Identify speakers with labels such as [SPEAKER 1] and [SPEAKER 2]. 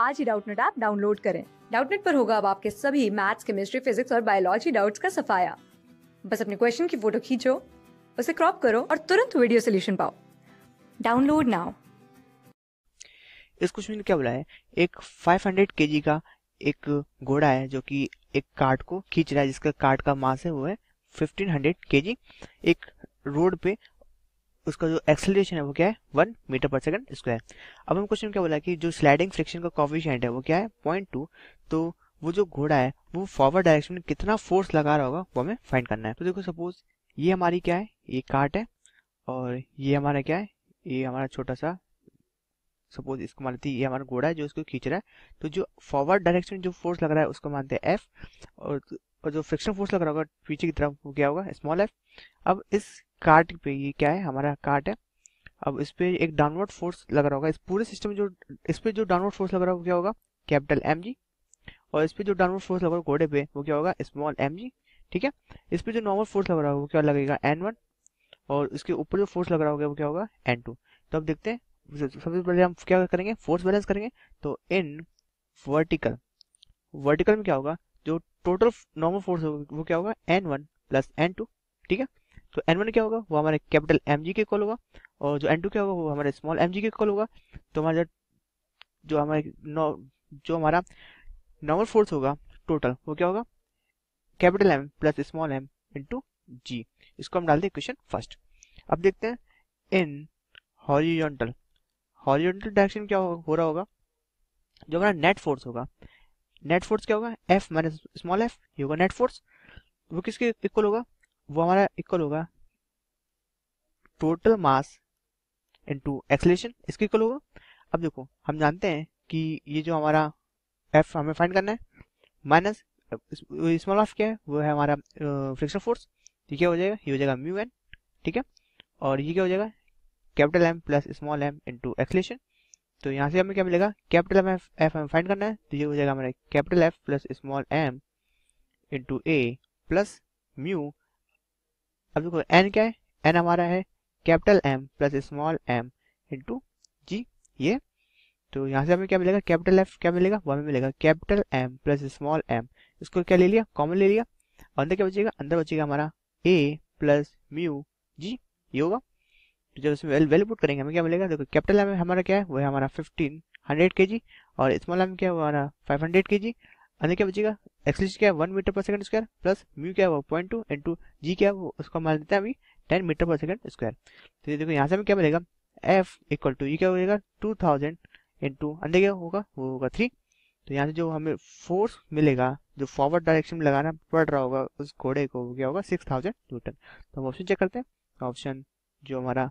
[SPEAKER 1] आज ही Doubtnut app download करें डाउटनेट पर होगा अब आपके सभी मैथ्स केमिस्ट्री फिजिक्स और बायोलॉजी डाउट्स का सफाया बस अपने क्वेश्चन की फोटो खींचो उसे क्रॉप करो और तुरंत वीडियो सोल्यूशन पाओ डाउनलोड नाउ
[SPEAKER 2] इस क्वेश्चन में क्या बोला है एक 500 केजी का एक घोड़ा है जो कि एक कार्ट को खींच रहा है जिसका कार्ट का मास है वो है 1500 केजी एक रोड पे उसका जो एक्सेलरेशन है वो क्या है one metre per second square अब हम क्वेश्चन क्या बोला कि जो स्लाइडिंग फ्रिक्शन का कॉफिशियंट है वो क्या है पॉइंट टू तो वो जो घोड़ा है वो फॉरवर्ड डायरेक्शन में कितना फोर्स लगा रहा होगा वो हमें फाइंड करना है तो देखो सपोज ये हमारी क्या है ये कार्ट है और ये हमारा क्या है ये हमारा छोटा सा सपोज इसको मानते हैं ये हमारा घोड़ा है जो इसको खींच रहा है तो जो फॉरवर्ड डायरेक्शन जो फोर्स लग रहा है उसको मानते हैं एफ और और जो फ्रिक्शन फोर्स लग रहा होगा पीछे की तरफ वो क्या होगा स्मॉल एफ अब इस कार्ट पे ये क्या है हमारा कार्ट है अब इस पे एक डाउनवर्ड फोर्स लग रहा होगा इस पूरे सिस्टम जो इस पे जो डाउनवर्ड फोर्स लग रहा होगा क्या होगा कैपिटल एम जी और इस पे जो डाउनवर्ड फोर्स लग रहा घोड़े पे वो क्या होगा स्मॉल एम जी ठीक है इस पे जो नॉर्मल फोर्स लग रहा होगा वो क्या लगेगा एन वन और इसके ऊपर जो फोर्स लग रहा होगा वो क्या होगा एन टू तो अब देखते हैं सबसे पहले हम क्या करेंगे फोर्स बैलेंस करेंगे तो इन वर्टिकल वर्टिकल में क्या होगा जो टोटल नॉर्मल फोर्स होगा वो क्या होगा N one plus N two ठीक है तो एन वन क्या होगा वो हमारे कैपिटल एम जी के कॉल होगा और जो एन टू क्या होगा वो हमारे स्मॉल एम जी के कॉल होगा तो हमारा जो हमारे जो हमारा नॉर्मल फोर्स होगा टोटल वो क्या होगा capital M plus small M into G इसको हम डालते हैं क्वेश्चन फर्स्ट अब देखते हैं इन हॉरिजॉन्टल हॉरिजॉन्टल डायरेक्शन क्या हो, हो रहा होगा जो हमारा नेट फोर्स होगा नेट फोर्स क्या होगा एफ माइनस स्मॉल एफ ये होगा नेट फोर्स वो किसके इक्वल होगा वो हमारा इक्वल होगा टोटल मास इनटू एक्सलेशन इसके इक्वल होगा अब देखो हम जानते हैं कि ये जो हमारा एफ हमें फाइंड करना है माइनस स्मॉल एफ क्या है वो है हमारा फ्रिक्शन फोर्स ये क्या हो जाएगा ये हो जाएगा म्यू एन ठीक है और ये क्या हो जाएगा capital M plus small M into acceleration तो यहाँ से हमें क्या मिलेगा capital F F M find करना है तो ये हो जाएगा हमारा capital F plus small M into A plus mu अब देखो एन क्या है एन हमारा है capital M plus small M into G ये तो यहाँ से हमें क्या मिलेगा कैपिटल एफ क्या मिलेगा वो हमें मिलेगा capital M plus small M इसको क्या ले लिया कॉमन ले लिया अंदर क्या बचेगा अंदर बचेगा हमारा ए प्लस म्यू जी ये होगा तो जब इसमें वैल्यू पुट करेंगे हमें क्या मिलेगा देखो कैपिटल में हमारा क्या है वो है हमारा फिफ्टीन हंड्रेड के जी और स्मॉल में क्या है हमारा फाइव हंड्रेड के जी अंदर क्या बचेगा एक्सलिस क्या है one metre per second square plus mu क्या है पॉइंट टू इंटू जी क्या है उसको मान लेते हैं अभी ten metre per second square तो ये देखो यहाँ से हमें क्या मिलेगा एफ इक्वल टू ये क्या होगा टू थाउजेंड इंटू अंदर क्या होगा वो होगा थ्री तो यहाँ से जो हमें फोर्स मिलेगा जो फॉरवर्ड डायरेक्शन में लगाना पड़ रहा होगा उस घोड़े को क्या होगा सिक्स थाउजेंड न्यूटन तो हम ऑप्शन चेक करते हैं ऑप्शन जो हमारा